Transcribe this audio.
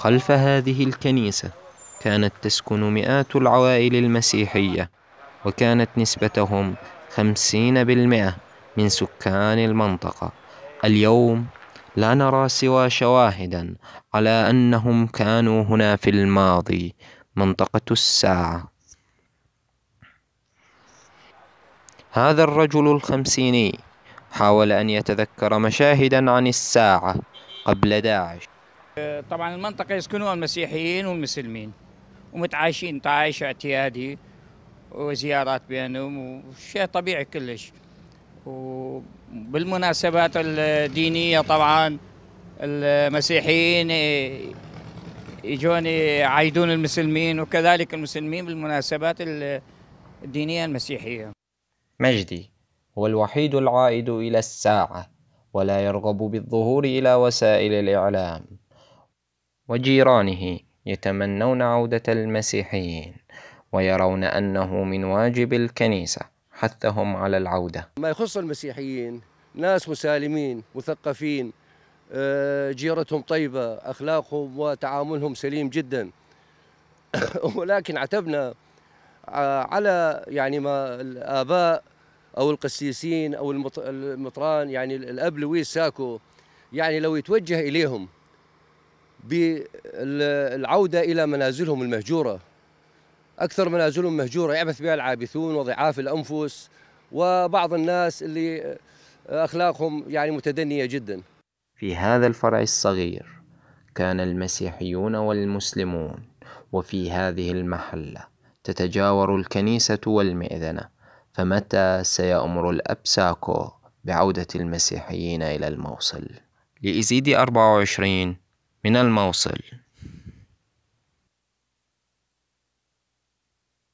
خلف هذه الكنيسة كانت تسكن مئات العوائل المسيحية وكانت نسبتهم خمسين بالمئة من سكان المنطقة اليوم لا نرى سوى شواهدا على أنهم كانوا هنا في الماضي منطقة الساعة هذا الرجل الخمسيني حاول أن يتذكر مشاهدا عن الساعة قبل داعش طبعا المنطقة يسكنوها المسيحيين والمسلمين ومتعايشين تعايش اعتيادي وزيارات بينهم وشيء طبيعي كلش وبالمناسبات الدينية طبعا المسيحيين يجون يعيدون المسلمين وكذلك المسلمين بالمناسبات الدينية المسيحية مجدي هو الوحيد العائد إلى الساعة ولا يرغب بالظهور إلى وسائل الإعلام وجيرانه يتمنون عودة المسيحيين ويرون أنه من واجب الكنيسة حثهم على العودة ما يخص المسيحيين ناس مسالمين مثقفين آه، جيرتهم طيبة أخلاقهم وتعاملهم سليم جدا ولكن عتبنا آه، على يعني ما الآباء أو القسيسين أو المطران يعني الأب لويس ساكو يعني لو يتوجه إليهم بالعودة إلى منازلهم المهجورة أكثر منازلهم مهجورة يعبث بها العابثون وضعاف الأنفس وبعض الناس اللي أخلاقهم يعني متدنية جدا في هذا الفرع الصغير كان المسيحيون والمسلمون وفي هذه المحلة تتجاور الكنيسة والمئذنة فمتى سيأمر الأب ساكو بعودة المسيحيين إلى الموصل؟ لإزيد 24 من الموصل